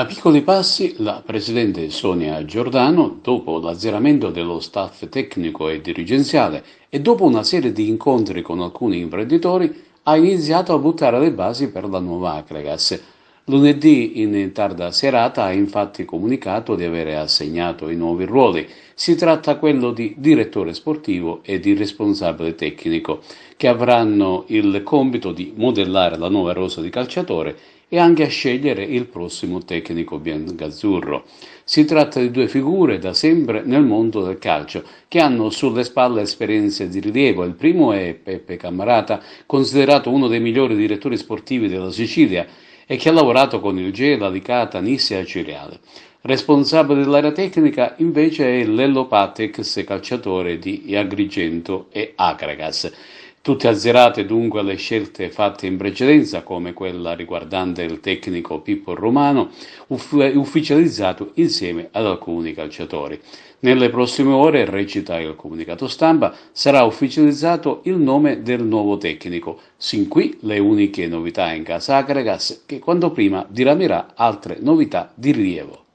A piccoli passi la presidente Sonia Giordano, dopo l'azzeramento dello staff tecnico e dirigenziale e dopo una serie di incontri con alcuni imprenditori, ha iniziato a buttare le basi per la nuova Acregas, Lunedì, in tarda serata, ha infatti comunicato di avere assegnato i nuovi ruoli. Si tratta quello di direttore sportivo e di responsabile tecnico, che avranno il compito di modellare la nuova rosa di calciatore e anche a scegliere il prossimo tecnico biancazzurro. Si tratta di due figure da sempre nel mondo del calcio che hanno sulle spalle esperienze di rilievo. Il primo è Peppe Cammarata, considerato uno dei migliori direttori sportivi della Sicilia e che ha lavorato con il Gela, Licata, Nisia e Ciriale. Responsabile dell'area tecnica invece è Lello Patek, calciatore di Agrigento e Acragas. Tutte azzerate dunque le scelte fatte in precedenza, come quella riguardante il tecnico Pippo Romano, uff- ufficializzato insieme ad alcuni calciatori. Nelle prossime ore, recita il comunicato stampa, sarà ufficializzato il nome del nuovo tecnico. Sin qui le uniche novità in casa Agregas che quanto prima diramerà altre novità di rilievo.